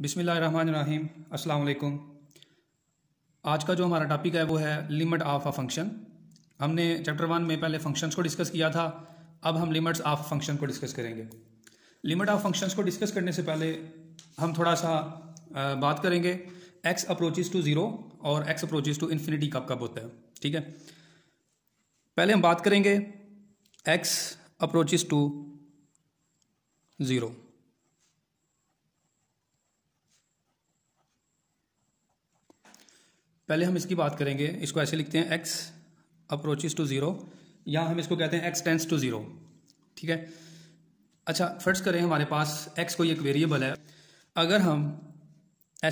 बिसमीम अस्सलाम आज का जो हमारा टॉपिक है वो है लिमिट ऑफ अ फंक्शन हमने चैप्टर वन में पहले फंक्शंस को डिस्कस किया था अब हम लिमिट्स ऑफ फंक्शन को डिस्कस करेंगे लिमिट ऑफ फंक्शंस को डिस्कस करने से पहले हम थोड़ा सा बात करेंगे एक्स अप्रोचेज़ टू ज़ीरो और एक्स अप्रोचेज़ टू इन्फिनिटी कब कब होता है ठीक है पहले हम बात करेंगे एक्स अप्रोचेज़ टू ज़ीरो पहले हम इसकी बात करेंगे इसको ऐसे लिखते हैं एक्स अप्रोचेस टू ज़ीरो या हम इसको कहते हैं एक्स टेंस टू ज़ीरो ठीक है अच्छा फर्ज करें हमारे पास एक्स कोई एक वेरिएबल है अगर हम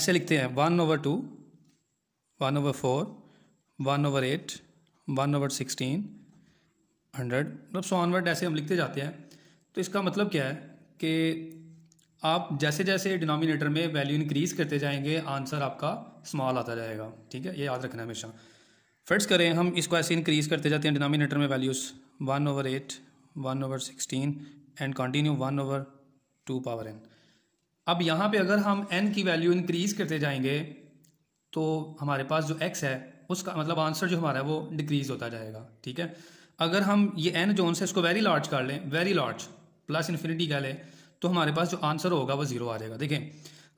ऐसे लिखते हैं one over two one over four one over eight one over sixteen hundred मतलब सो ऑनवर्ड ऐसे हम लिखते जाते हैं तो इसका मतलब क्या है कि आप जैसे जैसे डिनोमिनेटर में वैल्यू इंक्रीज करते जाएंगे आंसर आपका स्मॉल आता जाएगा ठीक है ये याद रखना हमेशा फिट्स करें हम इसको ऐसे इंक्रीज़ करते जाते हैं डिनोमिनेटर में values one over eight one over sixteen and continue one over two power N अब यहाँ पे अगर हम एन की वैल्यू इंक्रीज़ करते जाएंगे तो हमारे पास जो एक्स है उसका मतलब आंसर जो हमारा है वो डिक्रीज़ होता जाएगा ठीक है अगर हम ये एन जो उनसे इसको वेरी लार्ज कर लें वेरी लार्ज प्लस इन्फिनिटी कह लें तो हमारे पास जो आंसर होगा वो ज़ीरो आ जाएगा देखें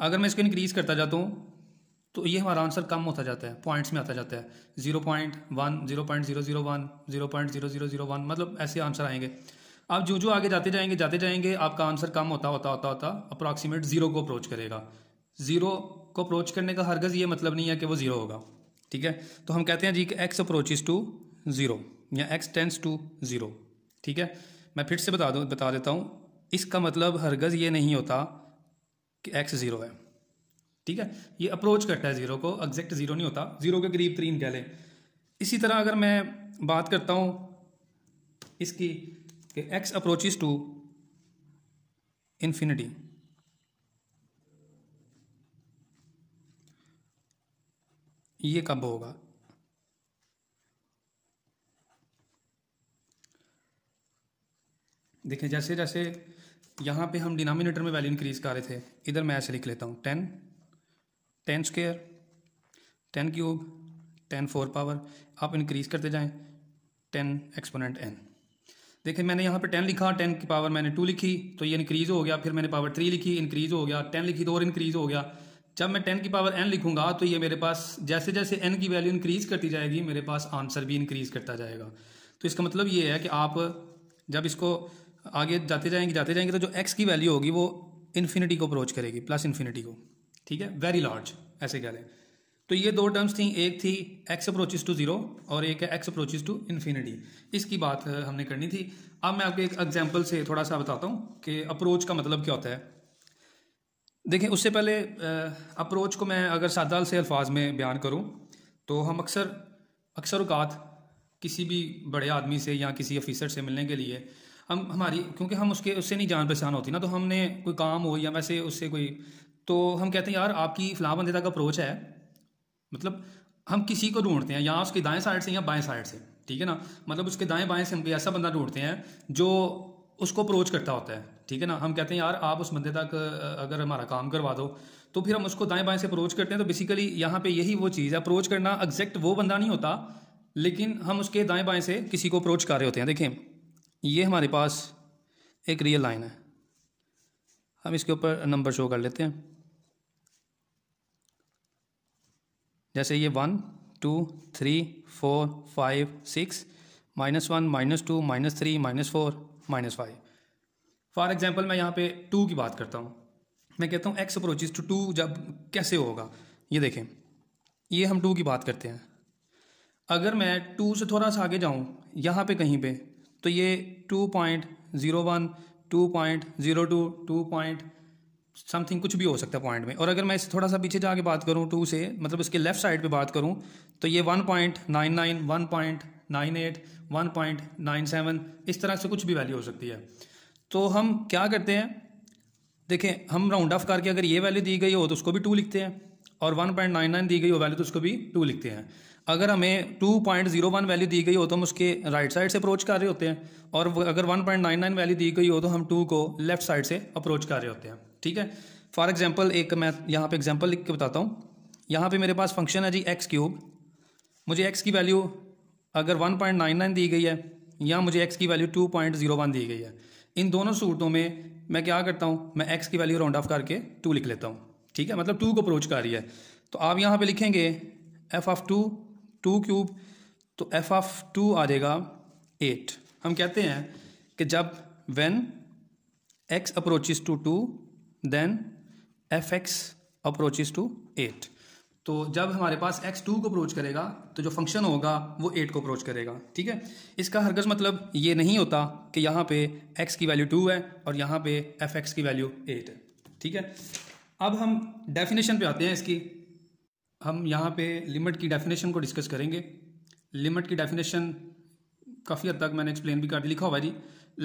अगर मैं इसको इंक्रीज़ करता जाता हूँ तो ये हमारा आंसर कम होता जाता है पॉइंट्स में आता जाता है zero point one zero point zero zero one zero point zero zero zero one मतलब ऐसे आंसर आएंगे आप जो जो आगे जाते जाएंगे जाते जाएंगे आपका आंसर कम होता होता होता होता अप्रॉक्सीमेट जीरो को अप्रोच करेगा जीरो को अप्रोच करने का हरगज़ ये मतलब नहीं है कि वो जीरो होगा ठीक है तो हम कहते हैं जी कि एक्स अप्रोच टू ज़ीरो या एक्स टेंस टू ज़ीरो ठीक है मैं फिर से बता दूँ बता देता हूँ इसका मतलब हरगज़ ये नहीं होता कि एक्स ज़ीरो है ठीक है ये अप्रोच करता है ज़ीरो को एग्जैक्ट ज़ीरो नहीं होता ज़ीरो के करीब तरीन कह लें इसी तरह अगर मैं बात करता हूँ इसकी कि एक्स अप्रोचेस टू इन्फिनिटी ये कब होगा देखिए जैसे जैसे यहाँ पे हम डिनोमिनेटर में वैल्यू इंक्रीज कर रहे थे इधर मैं ऐसे लिख लेता हूँ ten ten square ten cube ten four power आप इंक्रीज करते जाएं टेन एक्सपोनेंट एन देखिए मैंने यहाँ पे टेन लिखा टेन की पावर मैंने टू लिखी तो ये इंक्रीज़ हो गया फिर मैंने पावर थ्री लिखी इंक्रीज़ हो गया टेन लिखी तो और इंक्रीज़ हो गया जब मैं टेन की पावर एन लिखूंगा तो ये मेरे पास जैसे जैसे एन की वैल्यू इंक्रीज करती जाएगी मेरे पास आंसर भी इंक्रीज करता जाएगा तो इसका मतलब ये है कि आप जब इसको आगे जाते जाएंगे जाते जाएंगे तो जो एक्स की वैल्यू होगी वो इन्फिनिटी को अप्रोच करेगी प्लस इन्फिनिटी को ठीक है वेरी लार्ज ऐसे कह लें तो ये दो टर्म्स थी एक थी एक्स अप्रोचेज टू जीरो और एक है एक्स अप्रोचेज टू इन्फिनिटी इसकी बात हमने करनी थी अब मैं आपको एक एग्जाम्पल से थोड़ा सा बताता हूँ कि अप्रोच का मतलब क्या होता है देखें उससे पहले अप्रोच को मैं अगर सादाल से अल्फाज में बयान करूँ तो हम अक्सर अक्सर अवकात किसी भी बड़े आदमी से या किसी ऑफिसर से मिलने के लिए हम हमारी क्योंकि हम उसके उससे नहीं जान पहचान होती ना तो हमने कोई काम हो या वैसे उससे कोई तो हम कहते हैं यार आपकी फलाह बंदे तक अप्रोच है मतलब हम किसी को ढूंढते हैं या उसके दाएं साइड से या बाएं साइड से ठीक है ना मतलब उसके दाएं बाएं से हम कोई ऐसा बंदा ढूंढते हैं जो उसको अप्रोच करता होता है ठीक है ना हम कहते हैं यार आप उस बंदे तक अगर हमारा काम करवा दो तो फिर हम उसको दाएं बाएं से अप्रोच करते हैं तो बेसिकली यहाँ पे यही वो चीज़ है अप्रोच करना एग्जैक्ट वो बंदा नहीं होता लेकिन हम उसके दाएं बाएं से किसी को अप्रोच कर रहे होते हैं देखें ये हमारे पास एक रियल लाइन है हम इसके ऊपर नंबर शो कर लेते हैं जैसे ये one two three four five six minus one minus two minus three minus four minus five for example मैं यहाँ पे टू की बात करता हूँ मैं कहता हूँ एक्स अप्रोचेज टू टू जब कैसे होगा ये देखें ये हम टू की बात करते हैं अगर मैं टू से थोड़ा सा आगे जाऊँ यहाँ पे कहीं पे तो ये two point zero one two point zero two two point something कुछ भी हो सकता है पॉइंट में और अगर मैं इसे थोड़ा सा पीछे जाके बात करूँ टू से मतलब इसके लेफ्ट साइड पे बात करूँ तो ये one point nine nine one point nine eight one point nine seven इस तरह से कुछ भी वैल्यू हो सकती है तो हम क्या करते हैं देखें हम राउंड ऑफ करके अगर ये वैल्यू दी गई हो तो उसको भी टू लिखते हैं और नाइन दी गई हो वैल्यू तो उसको भी टू लिखते हैं अगर हमें वन वैल्यू दी गई हो तो हम उसके राइट साइड से अप्रोच कर रहे होते हैं और अगर नाइन वैल्यू दी गई हो तो हम टू को लेफ्ट साइड से अप्रोच कर रहे होते हैं ठीक है फॉर एग्जाम्पल एक मैं यहाँ पे एग्जाम्पल लिख के बताता हूँ यहाँ पे मेरे पास फंक्शन है जी एक्स क्यूब मुझे एक्स की वैल्यू अगर वन पॉइंट नाइन नाइन दी गई है या मुझे एक्स की value two point zero one दी गई है इन दोनों सूरतों में मैं क्या करता हूँ मैं एक्स की वैल्यू राउंड ऑफ करके टू लिख लेता हूँ ठीक है मतलब टू को अप्रोच कर रही है तो आप यहाँ पर लिखेंगे F of two two cube तो एफ ऑफ टू आ जाएगा एट हम कहते हैं कि जब when X approaches to two then F X approaches to eight तो जब हमारे पास एक्स टू को अप्रोच करेगा तो जो फंक्शन होगा वो एट को अप्रोच करेगा ठीक है इसका हरगज मतलब ये नहीं होता कि यहाँ पे एक्स की वैल्यू टू है और यहाँ पे एफ एक्स की वैल्यू एट है ठीक है अब हम डेफिनेशन पे आते हैं इसकी हम यहाँ पे लिमिट की डेफिनेशन को डिस्कस करेंगे लिमिट की डेफिनेशन काफ़ी हद तक मैंने एक्सप्लेन भी कर लिखा हुआ जी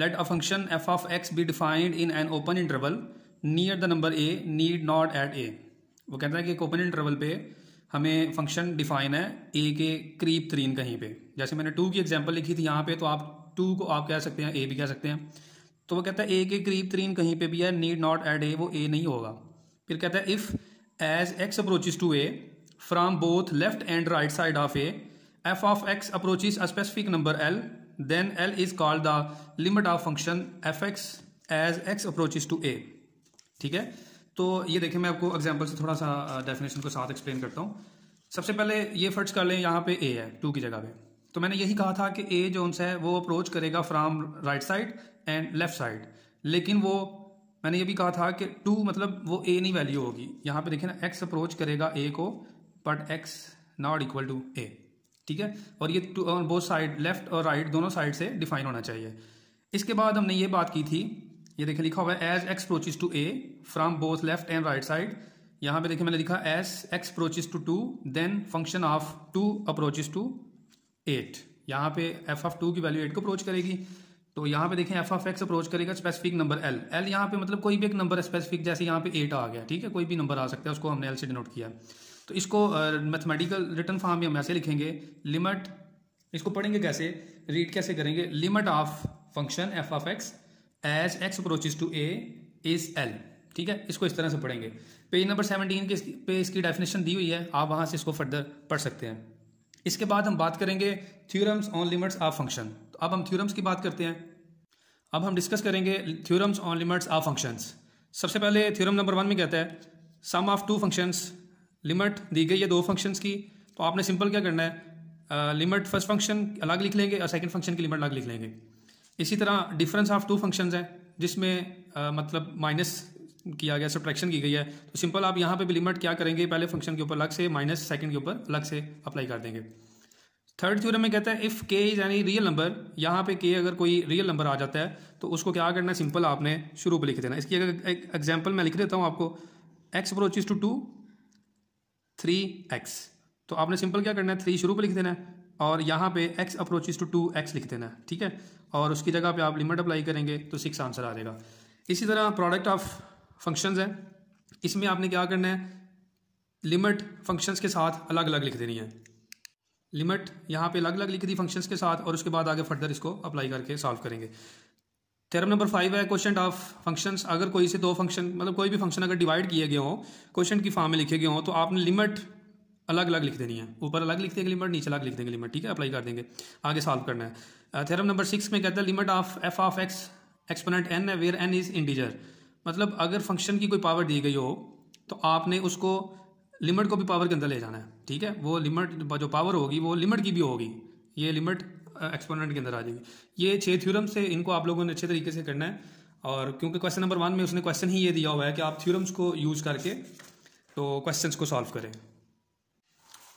let a function F of X be defined in an open interval near the number A need not at A वो कहता है कि ओपन इंटरवल पे हमें फंक्शन डिफाइन है ए के करीब तरीन कहीं पे जैसे मैंने टू की एग्जांपल लिखी थी यहाँ पे तो आप टू को आप कह सकते हैं ए भी कह सकते हैं तो वो कहता है ए के करीब तरीन कहीं पे भी है नीड नॉट एट ए वो ए नहीं होगा फिर कहता है if as X approaches to A from both left and right side of A F of X approaches a specific number L then L is called the limit of function F X as X approaches to ए ठीक है तो ये देखें मैं आपको example से थोड़ा सा डेफिनेशन को साथ एक्सप्लेन करता हूँ सबसे पहले ये फर्ज कर लें यहाँ पे ए है टू की जगह पे तो मैंने यही कहा था कि ए जो है वो अप्रोच करेगा from right side and left side लेकिन वो मैंने ये भी कहा था कि टू मतलब वो ए नहीं वैल्यू होगी यहाँ पे देखिए ना एक्स अप्रोच करेगा ए को but x not equal to ए ठीक है और ये टू बोथ साइड लेफ्ट और राइट right, दोनों साइड से डिफाइन होना चाहिए इसके बाद हमने ये बात की थी ये देखिए लिखा हुआ है as x approaches to a from both left and right side यहां पे देखिए मैंने लिखा as x approaches to two then function of two approaches to eight यहाँ पे एफ ऑफ टू की वैल्यू एट को अप्रोच करेगी तो यहां पे देखें एफ ऑफ एक्स अप्रोच करेगा स्पेसिफिक नंबर एल एल यहां पे मतलब कोई भी एक नंबर स्पेसिफिक जैसे यहां पे एट आ गया ठीक है कोई भी नंबर आ सकता है उसको हमने एल से डिनोट किया तो इसको मैथमेटिकल रिटर्न फॉर्म में हम ऐसे लिखेंगे लिमिट इसको पढ़ेंगे कैसे रीड कैसे करेंगे limit of function F of x as x approaches to a is L ठीक है इसको इस तरह से पढ़ेंगे पेज नंबर सेवनटीन के पे इसकी डेफिनेशन दी हुई है आप वहाँ से इसको फर्दर पढ़ सकते हैं इसके बाद हम बात करेंगे theorems on limits of function तो अब हम थ्योरम्स की बात करते हैं अब हम डिस्कस करेंगे theorems on limits of functions सबसे पहले थ्योरम नंबर वन में कहता है sum of two functions limit दी गई है दो फंक्शंस की तो आपने सिंपल क्या करना है लिमिट फर्स्ट फंक्शन अलग लिख लेंगे और सेकंड फंक्शन की लिमिट अलग लिख लेंगे इसी तरह डिफरेंस ऑफ टू फंक्शंस हैं जिसमें आ, मतलब माइनस किया गया सब्ट्रैक्शन की गई है तो सिंपल आप यहाँ पे भी लिमिट क्या करेंगे पहले फंक्शन के ऊपर अलग से माइनस सेकंड के ऊपर अलग से अप्लाई कर देंगे थर्ड थ्योरम में कहता है इफ़ के इज़ यानी रियल नंबर यहाँ पे के अगर कोई रियल नंबर आ जाता है तो उसको क्या करना है सिंपल आपने शुरू पर लिख देना इसकी अगर एक एग्जाम्पल मैं लिख देता हूँ आपको x approaches to two three x तो आपने सिंपल क्या करना है थ्री शुरू पर लिख देना है और यहाँ पे x approaches to two x लिख देना है ठीक है और उसकी जगह पे आप लिमिट अप्लाई करेंगे तो सिक्स आंसर आ जाएगा इसी तरह प्रोडक्ट ऑफ फंक्शंस है इसमें आपने क्या करना है लिमिट फंक्शंस के साथ अलग अलग लिख देनी है लिमिट यहाँ पे अलग अलग लिख दी फंक्शंस के साथ और उसके बाद आगे फर्दर इसको अप्लाई करके सॉल्व करेंगे थेरम नंबर फाइव है क्वेश्चन ऑफ फंक्शंस अगर कोई से दो फंक्शन मतलब कोई भी फंक्शन अगर डिवाइड किए गए हों क्वेश्चन की फॉर्म में लिखे गए हों तो आपने लिमिट अलग अलग लिख देनी है ऊपर अलग लिख देंगे लिमिट नीचे अलग लिख देंगे लिमिट ठीक है अप्लाई कर देंगे आगे सॉल्व करना है थ्योरम नंबर सिक्स में कहता है limit of f of x exponent n है वेयर एन इज़ इंटीजर मतलब अगर फंक्शन की कोई पावर दी गई हो तो आपने उसको लिमिट को भी पावर के अंदर ले जाना है ठीक है वो लिमिट जो पावर होगी वो लिमिट की भी होगी ये लिमिट एक्सपोनेंट के अंदर आ जाएगी ये छः थ्योरम से इनको आप लोगों ने अच्छे तरीके से करना है और क्योंकि क्वेश्चन नंबर वन में उसने क्वेश्चन ही ये दिया हुआ है कि आप थ्योरम्स को यूज़ करके तो क्वेश्चंस को सॉल्व करें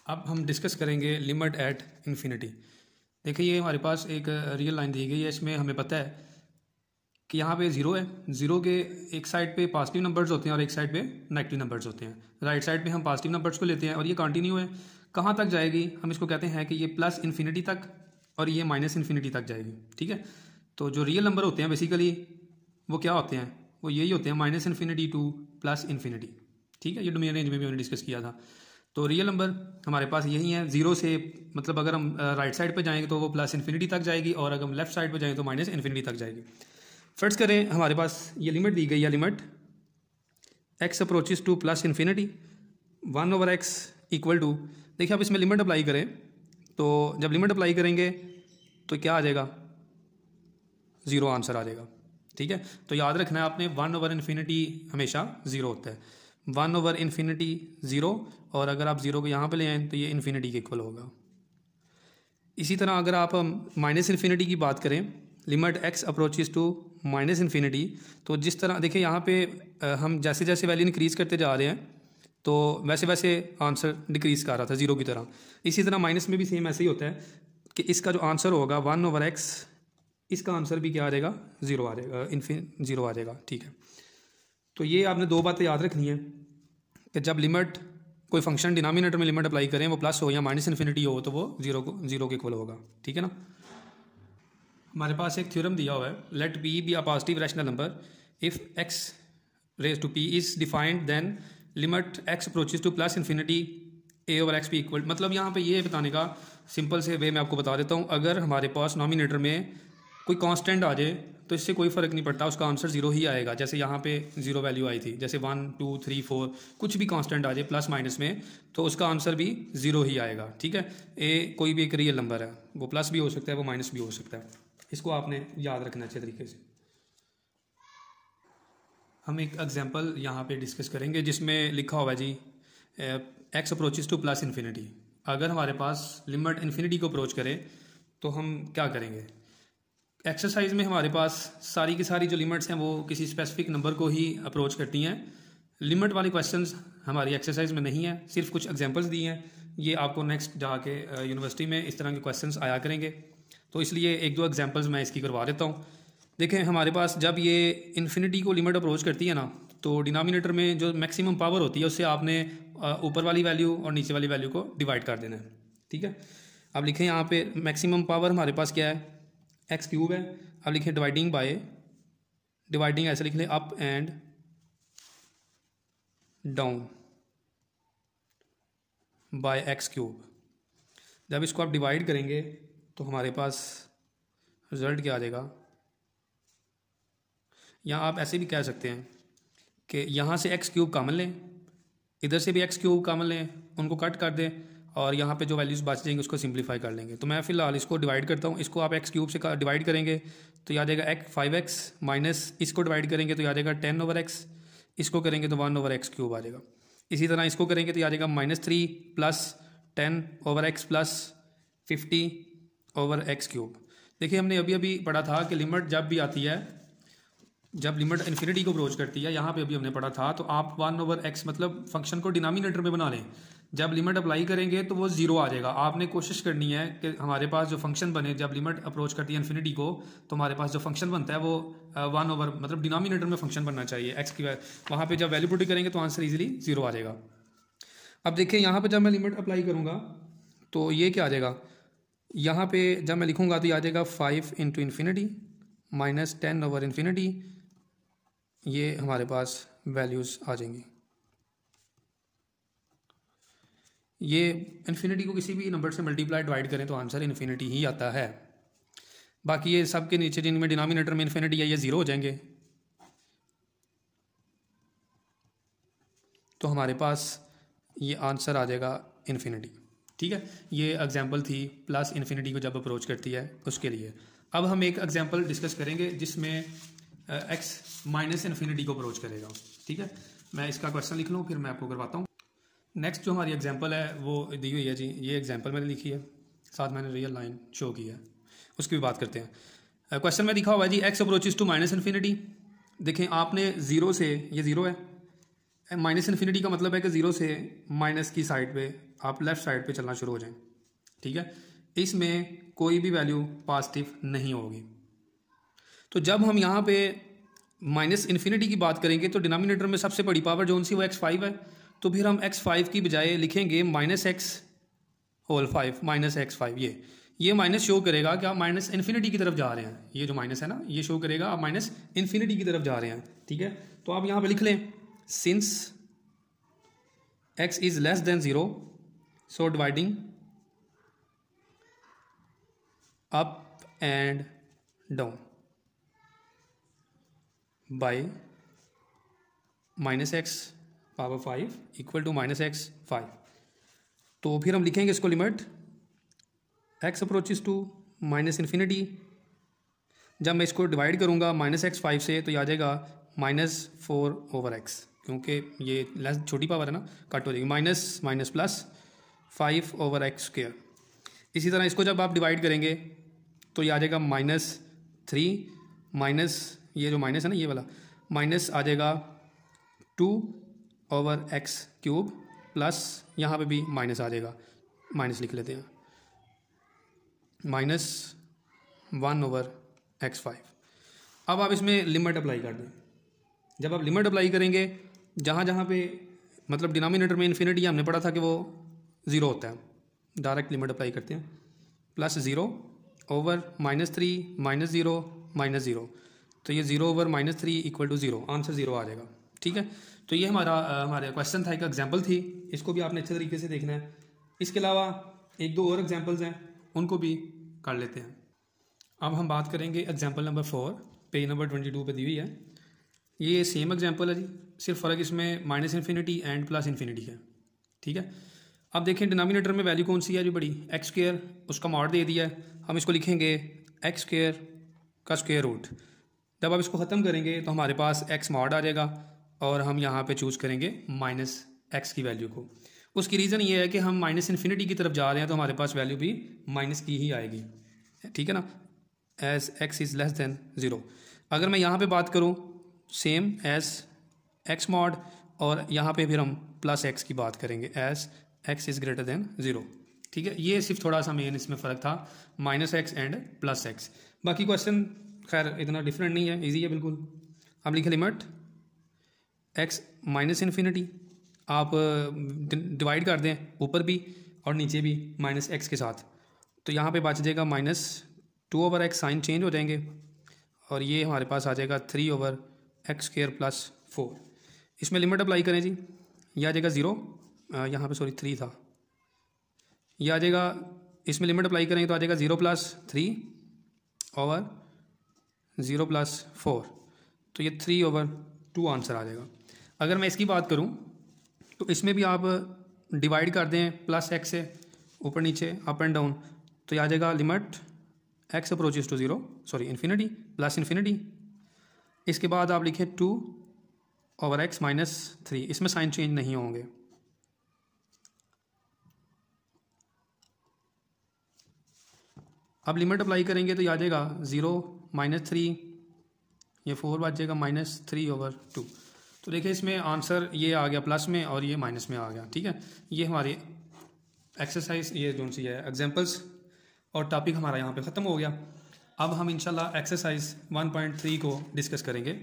अब हम डिस्कस करेंगे लिमिट एट इन्फिनिटी देखिए ये हमारे पास एक रियल uh, लाइन दी गई है इसमें हमें पता है कि यहाँ पे ज़ीरो है ज़ीरो के एक साइड पे पॉजिटिव नंबर्स होते हैं और एक साइड पे नेगेटिव नंबर्स होते हैं राइट साइड पे हम पॉजिटिव नंबर्स को लेते हैं और ये कंटिन्यू है कहाँ तक जाएगी हम इसको कहते हैं कि ये प्लस इन्फिनिटी तक और ये माइनस इन्फिनिटी तक जाएगी ठीक है तो जो रियल नंबर होते हैं बेसिकली वो क्या होते हैं वो यही होते हैं minus infinity to plus infinity ठीक है ये डोमेन रेंज में भी हमने डिस्कस किया था तो रियल नंबर हमारे पास यही है जीरो से मतलब अगर हम राइट साइड पर जाएंगे तो वो प्लस इन्फिनिटी तक जाएगी और अगर हम लेफ्ट साइड पर जाएंगे तो माइनस इन्फिनिटी तक जाएगी फर्ज करें हमारे पास ये लिमिट दी गई है limit x approaches to plus infinity one over x equal to देखिए आप इसमें लिमिट अप्लाई करें तो जब लिमिट अप्लाई करेंगे तो क्या आ जाएगा ज़ीरो आंसर आ जाएगा ठीक है तो याद रखना है आपने वन ओवर इन्फिनिटी हमेशा ज़ीरो होता है वन ओवर इन्फिनिटी ज़ीरो और अगर आप ज़ीरो को यहाँ पे ले आएँ तो ये इन्फिनिटी के इक्वल होगा इसी तरह अगर आप माइनस इन्फिनिटी की बात करें limit x approaches to minus infinity तो जिस तरह देखिए यहाँ पे हम जैसे जैसे वैल्यू इंक्रीज़ करते जा रहे हैं तो वैसे वैसे आंसर डिक्रीज़ कर रहा था ज़ीरो की तरह इसी तरह माइनस में भी सेम ऐसे ही होता है कि इसका जो आंसर होगा वन ओवर एक्स इसका आंसर भी क्या आ जाएगा ज़ीरो आ जाएगा इन्फिन ज़ीरो आ जाएगा ठीक है तो ये आपने दो बातें याद रखनी है कि जब लिमिट कोई फंक्शन डिनोमिनेटर में लिमिट अप्लाई करें वो प्लस हो या माइनस इन्फिनिटी हो तो वो जीरो को जीरो के इक्वल होगा ठीक है ना हमारे पास एक थ्योरम दिया हुआ है let p be a positive rational number if x raise to p is defined then limit x approaches to plus infinity a over x p equal मतलब यहाँ पे ये बताने का सिंपल से वे मैं आपको बता देता हूँ अगर हमारे पास नॉमिनेटर में कोई कांस्टेंट आ जाए तो इससे कोई फ़र्क नहीं पड़ता उसका आंसर जीरो ही आएगा जैसे यहाँ पे जीरो वैल्यू आई थी जैसे वन टू थ्री फोर कुछ भी कांस्टेंट आ जाए प्लस माइनस में तो उसका आंसर भी जीरो ही आएगा ठीक है ए कोई भी एक रियल नंबर है वो प्लस भी हो सकता है वो माइनस भी हो सकता है इसको आपने याद रखना अच्छे तरीके से हम एक एग्जाम्पल यहाँ पर डिस्कस करेंगे जिसमें लिखा हुआ g x approaches to plus infinity अगर हमारे पास लिमिट इन्फिनिटी को अप्रोच करें तो हम क्या करेंगे एक्सरसाइज में हमारे पास सारी की सारी जो लिमिट्स हैं वो किसी स्पेसिफिक नंबर को ही अप्रोच करती हैं लिमिट वाले क्वेश्चन हमारी एक्सरसाइज में नहीं है सिर्फ कुछ एग्जाम्पल्स दी हैं ये आपको नेक्स्ट जाके यूनिवर्सिटी में इस तरह के क्वेश्चन आया करेंगे तो इसलिए एक दो एग्जाम्पल्स मैं इसकी करवा देता हूँ देखें हमारे पास जब ये इन्फिनिटी को लिमिट अप्रोच करती है ना तो डिनोमिनेटर में जो मैक्सिमम पावर होती है उससे आपने ऊपर वाली वैल्यू और नीचे वाली वैल्यू को डिवाइड कर देना है ठीक है अब लिखें यहाँ पे मैक्सिमम पावर हमारे पास क्या है एक्स क्यूब है अब लिखें डिवाइडिंग बाय डिवाइडिंग ऐसे लिख लें up and down by x cube जब इसको आप डिवाइड करेंगे तो हमारे पास रिज़ल्ट क्या आ जाएगा या आप ऐसे भी कह सकते हैं कि यहाँ से एक्स क्यूब कामन लें इधर से भी एक्स क्यूब कामन लें उनको कट कर दें और यहाँ पे जो वैल्यूज़ बच जाएंगे उसको सिंप्लीफाई कर लेंगे तो मैं फिलहाल इसको डिवाइड करता हूँ इसको आप एक्स क्यूब से डिवाइड करेंगे तो याद आएगा एक्स फाइव एक्स माइनस इसको डिवाइड करेंगे तो याद आएगा टेन ओवर एक्स इसको करेंगे तो वन ओवर एक्स क्यूब आ जाएगा इसी तरह इसको करेंगे तो याद आएगा minus three plus ten over x plus fifty over x cube देखिए हमने अभी अभी पढ़ा था कि लिमिट जब भी आती है जब लिमिट इन्फिनिटी को अप्रोच करती है यहाँ पे अभी हमने पढ़ा था तो आप वन ओवर एक्स मतलब फंक्शन को डिनामिनेटर में बना लें जब लिमिट अप्लाई करेंगे तो वो जीरो आ जाएगा आपने कोशिश करनी है कि हमारे पास जो फंक्शन बने जब लिमिट अप्रोच करती है इन्फिनिटी को तो हमारे पास जो फंक्शन बनता है वो वन ओवर मतलब डिनामिनेटर में फंक्शन बनना चाहिए एक्स की वहाँ पर जब वैल्यू पुटी करेंगे तो आंसर ईजिली जीरो आ जाएगा अब देखिए यहाँ पर जब मैं लिमिट अप्लाई करूँगा तो ये क्या आ जाएगा यहाँ पर जब मैं लिखूँगा तो ये आ जाएगा five into infinity minus ten over infinity ये हमारे पास वैल्यूज़ आ जाएंगी ये इन्फिनिटी को किसी भी नंबर से मल्टीप्लाई डिवाइड करें तो आंसर इन्फिनिटी ही आता है बाकी ये सब के नीचे जिनमें डिनोमिनेटर में इन्फिनिटी है ये ज़ीरो हो जाएंगे तो हमारे पास ये आंसर आ जाएगा इन्फिनिटी ठीक है ये एग्जाम्पल थी प्लस इन्फिनिटी को जब अप्रोच करती है उसके लिए अब हम एक एग्जाम्पल डिस्कस करेंगे जिसमें एक्स माइनस इन्फिनिटी को अप्रोच करेगा ठीक है मैं इसका क्वेश्चन लिख लूँ फिर मैं आपको करवाता हूँ नेक्स्ट जो हमारी एग्जाम्पल है वो दी हुई है जी ये एग्जाम्पल मैंने लिखी है साथ मैंने रियल लाइन शो की है उसकी भी बात करते हैं क्वेश्चन में लिखा हुआ है जी x approaches to minus infinity देखें आपने ज़ीरो से ये ज़ीरो है माइनस इन्फिनिटी का मतलब है कि ज़ीरो से माइनस की साइड पे आप लेफ़्ट साइड पे चलना शुरू हो जाएं ठीक है इसमें कोई भी वैल्यू पॉजिटिव नहीं होगी तो जब हम यहाँ पे माइनस इन्फिनिटी की बात करेंगे तो डिनोमिनेटर में सबसे बड़ी पावर जो सी वो एक्स फाइव है तो फिर हम एक्स फाइव की बजाय लिखेंगे minus x whole five minus x five ये ये माइनस शो करेगा कि आप माइनस इन्फिनिटी की तरफ जा रहे हैं ये जो माइनस है ना ये शो करेगा आप माइनस इन्फिनिटी की तरफ जा रहे हैं ठीक है तो आप यहाँ पर लिख लें since x is less than zero so dividing up and down by minus x power five equal to minus x five तो फिर हम लिखेंगे इसको limit x approaches to minus infinity जब मैं इसको डिवाइड करूँगा माइनस एक्स फाइव से तो ये आ जाएगा माइनस फोर ओवर एक्स क्योंकि ये लेस छोटी पावर है ना कट हो जाएगी minus minus plus five over x square इसी तरह इसको जब आप डिवाइड करेंगे तो ये आ जाएगा माइनस थ्री माइनस ये जो माइनस है ना ये वाला माइनस आ जाएगा two over x cube plus यहाँ पे भी माइनस आ जाएगा माइनस लिख लेते हैं minus one over x five अब आप इसमें लिमिट अप्लाई कर दें जब आप लिमिट अप्लाई करेंगे जहाँ जहाँ पे मतलब डिनोमिनेटर में इन्फिनिटी हमने पढ़ा था कि वो ज़ीरो होता है डायरेक्ट लिमिट अप्लाई करते हैं plus zero over minus three minus zero minus zero तो ये zero over minus three equal to zero answer zero आ जाएगा ठीक है तो ये हमारा हमारे क्वेश्चन था एक एग्जाम्पल थी इसको भी आपने अच्छे तरीके से देखना है इसके अलावा एक दो और एग्जाम्पल्स हैं उनको भी कर लेते हैं अब हम बात करेंगे example number four page number twenty two पर दी हुई है ये सेम एग्जाम्पल है जी सिर्फ फ़र्क इसमें minus infinity and plus infinity है ठीक है अब देखें डिनोमिनेटर में वैल्यू कौन सी है जो बड़ी एक्स स्क्र उसका मॉड दे दिया है हम इसको लिखेंगे एक्स स्क्र का स्क्र रूट जब आप इसको ख़त्म करेंगे तो हमारे पास एक्स मॉड आ जाएगा और हम यहाँ पे चूज़ करेंगे माइनस एक्स की वैल्यू को उसकी रीज़न ये है कि हम माइनस इन्फिनिटी की तरफ जा रहे हैं तो हमारे पास वैल्यू भी माइनस की ही आएगी ठीक है ना as x is less than zero अगर मैं यहाँ पे बात करूँ सेम एस एक्स मॉड और यहाँ पे फिर हम प्लस एक्स की बात करेंगे as x is greater than zero ठीक है ये सिर्फ थोड़ा सा मेन इसमें फ़र्क था minus x and plus x बाकी क्वेश्चन खैर इतना डिफरेंट नहीं है इजी है बिल्कुल आप लिखे लिमिट एक्स माइनस इन्फिनिटी आप डिवाइड कर दें ऊपर भी और नीचे भी माइनस एक्स के साथ तो यहाँ पे बच जाएगा minus two over x sign change हो जाएंगे और ये हमारे पास आ जाएगा three over x square plus four इसमें लिमिट अप्लाई करें जी यह आ जाएगा ज़ीरो यहाँ पे सॉरी थ्री था यह आ जाएगा इसमें लिमिट अप्लाई करेंगे तो आ जाएगा zero plus three over zero plus four तो ये थ्री ओवर टू आंसर आ जाएगा अगर मैं इसकी बात करूँ तो इसमें भी आप डिवाइड कर दें प्लस एक्स से ऊपर नीचे अप एंड डाउन तो ये आ जाएगा limit x approaches to zero sorry infinity plus infinity इसके बाद आप लिखें two over x minus three इसमें साइन चेंज नहीं होंगे अब लिमिट अप्लाई करेंगे तो ये आ जाएगा ज़ीरो माइनस थ्री ये फोर बच जाएगा माइनस थ्री ओवर टू तो देखिए इसमें आंसर ये आ गया प्लस में और ये माइनस में आ गया ठीक है ये हमारी एक्सरसाइज ये जो सी है एग्जाम्पल्स और टॉपिक हमारा यहाँ पे ख़त्म हो गया अब हम इंशाल्लाह एक्सरसाइज 1.3 को डिस्कस करेंगे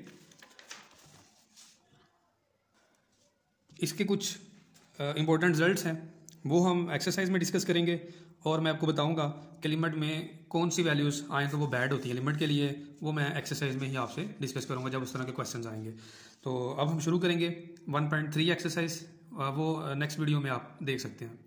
इसके कुछ इम्पोर्टेंट रिजल्ट्स हैं वो हम एक्सरसाइज में डिस्कस करेंगे और मैं आपको बताऊंगा कि लिमिट में कौन सी वैल्यूज़ आए तो वो बैड होती है लिमिट के लिए वो मैं एक्सरसाइज में ही आपसे डिस्कस करूंगा जब उस तरह के क्वेश्चन आएंगे तो अब हम शुरू करेंगे 1.3 एक्सरसाइज वो नेक्स्ट वीडियो में आप देख सकते हैं